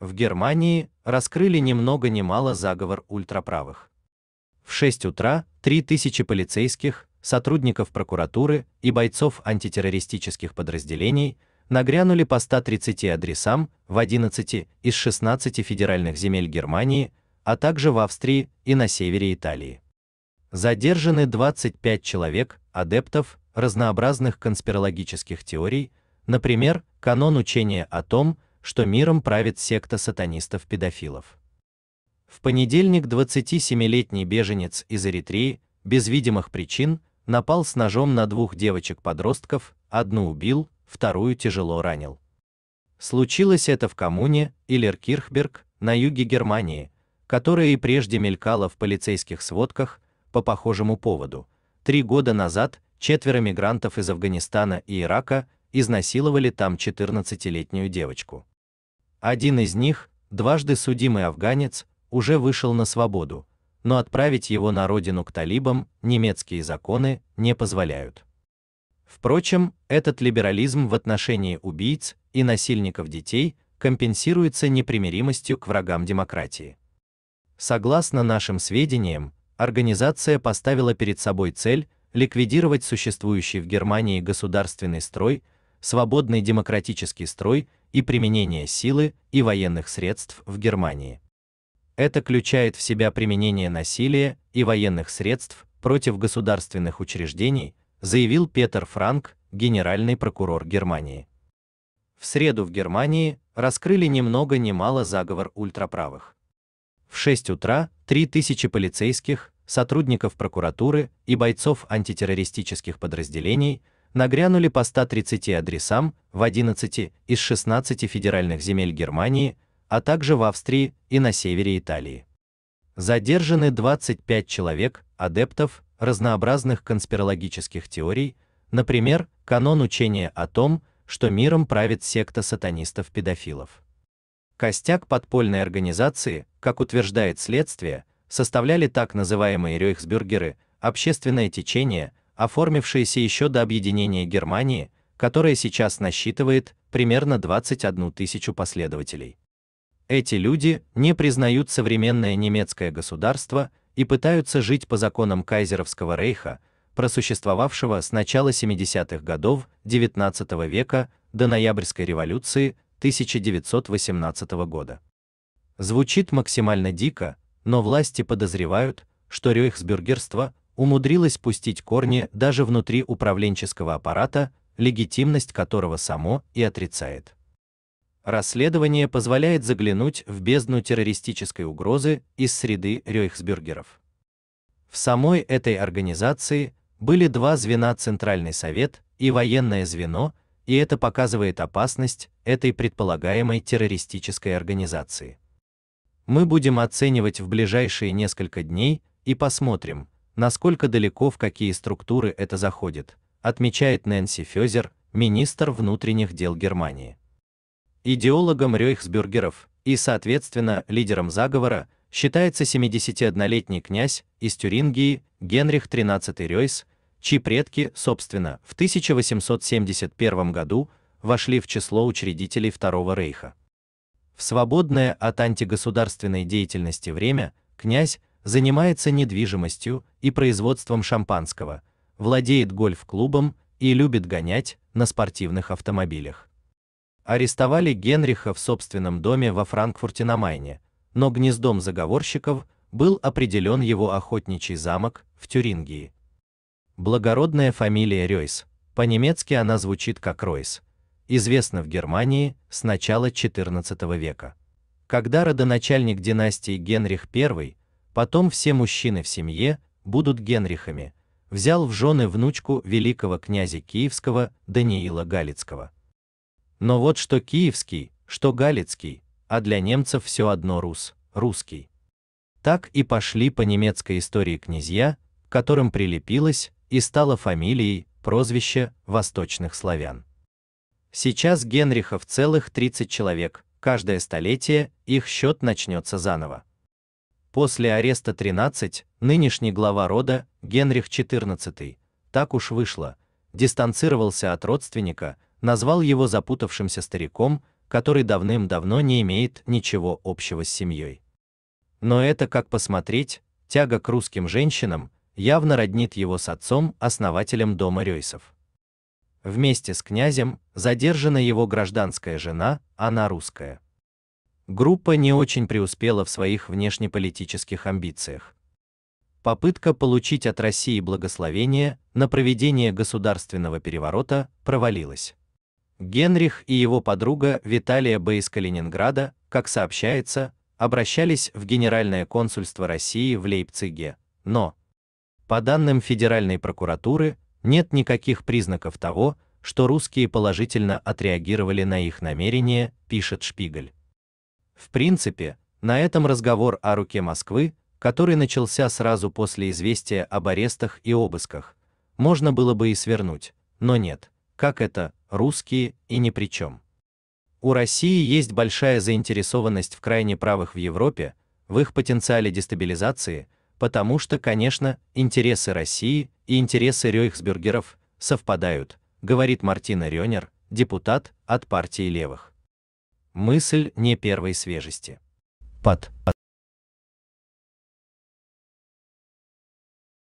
в Германии раскрыли ни много ни мало заговор ультраправых. В 6 утра 3000 полицейских, сотрудников прокуратуры и бойцов антитеррористических подразделений нагрянули по 130 адресам в 11 из 16 федеральных земель Германии, а также в Австрии и на севере Италии. Задержаны 25 человек, адептов разнообразных конспирологических теорий, например, канон учения о том, что миром правит секта сатанистов-педофилов. В понедельник 27-летний беженец из Эритреи без видимых причин напал с ножом на двух девочек-подростков, одну убил, вторую тяжело ранил. Случилось это в коммуне Иллеркирхберг на юге Германии, которая и прежде мелькала в полицейских сводках по похожему поводу. Три года назад четверо мигрантов из Афганистана и Ирака изнасиловали там 14-летнюю девочку. Один из них, дважды судимый афганец, уже вышел на свободу, но отправить его на родину к талибам немецкие законы не позволяют. Впрочем, этот либерализм в отношении убийц и насильников детей компенсируется непримиримостью к врагам демократии. Согласно нашим сведениям, организация поставила перед собой цель ликвидировать существующий в Германии государственный строй свободный демократический строй и применение силы и военных средств в Германии. Это включает в себя применение насилия и военных средств против государственных учреждений, заявил Петер Франк, генеральный прокурор Германии. В среду в Германии раскрыли ни много ни мало заговор ультраправых. В 6 утра 3000 полицейских, сотрудников прокуратуры и бойцов антитеррористических подразделений – нагрянули по 130 адресам в 11 из 16 федеральных земель Германии, а также в Австрии и на севере Италии. Задержаны 25 человек, адептов разнообразных конспирологических теорий, например, канон учения о том, что миром правит секта сатанистов-педофилов. Костяк подпольной организации, как утверждает следствие, составляли так называемые рейхсбюргеры, общественное течение, оформившиеся еще до объединения Германии, которая сейчас насчитывает примерно 21 тысячу последователей. Эти люди не признают современное немецкое государство и пытаются жить по законам Кайзеровского рейха, просуществовавшего с начала 70-х годов 19 века до Ноябрьской революции 1918 года. Звучит максимально дико, но власти подозревают, что рейхсбюргерство умудрилось пустить корни даже внутри управленческого аппарата, легитимность которого само и отрицает. Расследование позволяет заглянуть в бездну террористической угрозы из среды рейхсбюргеров. В самой этой организации были два звена Центральный совет и военное звено, и это показывает опасность этой предполагаемой террористической организации. Мы будем оценивать в ближайшие несколько дней и посмотрим, насколько далеко в какие структуры это заходит, отмечает Нэнси Фёзер, министр внутренних дел Германии. Идеологом рейхсбюргеров и, соответственно, лидером заговора считается 71-летний князь из Тюрингии Генрих XIII Рейс, чьи предки, собственно, в 1871 году вошли в число учредителей Второго Рейха. В свободное от антигосударственной деятельности время князь занимается недвижимостью и производством шампанского, владеет гольф-клубом и любит гонять на спортивных автомобилях. Арестовали Генриха в собственном доме во Франкфурте на Майне, но гнездом заговорщиков был определен его охотничий замок в Тюрингии. Благородная фамилия Рёйс, по-немецки она звучит как Ройс, известна в Германии с начала XIV века. Когда родоначальник династии Генрих I Потом все мужчины в семье будут Генрихами. Взял в жены внучку великого князя Киевского Даниила Галицкого. Но вот что киевский, что галицкий, а для немцев все одно рус, русский. Так и пошли по немецкой истории князья, которым прилепилась и стала фамилией, прозвище восточных славян. Сейчас Генрихов целых 30 человек, каждое столетие их счет начнется заново. После ареста 13, нынешний глава рода, Генрих XIV, так уж вышло, дистанцировался от родственника, назвал его запутавшимся стариком, который давным-давно не имеет ничего общего с семьей. Но это как посмотреть, тяга к русским женщинам явно роднит его с отцом, основателем дома Рёйсов. Вместе с князем задержана его гражданская жена, она русская группа не очень преуспела в своих внешнеполитических амбициях. Попытка получить от России благословение на проведение государственного переворота провалилась. Генрих и его подруга Виталия Б. из Калининграда, как сообщается, обращались в Генеральное консульство России в Лейпциге, но, по данным Федеральной прокуратуры, нет никаких признаков того, что русские положительно отреагировали на их намерение, пишет Шпигель. В принципе, на этом разговор о руке Москвы, который начался сразу после известия об арестах и обысках, можно было бы и свернуть, но нет. Как это, русские и ни при чем. У России есть большая заинтересованность в крайне правых в Европе, в их потенциале дестабилизации, потому что, конечно, интересы России и интересы Рейхсбюргеров совпадают, говорит Мартина Рёнер, депутат от партии левых мысль не первой свежести. Под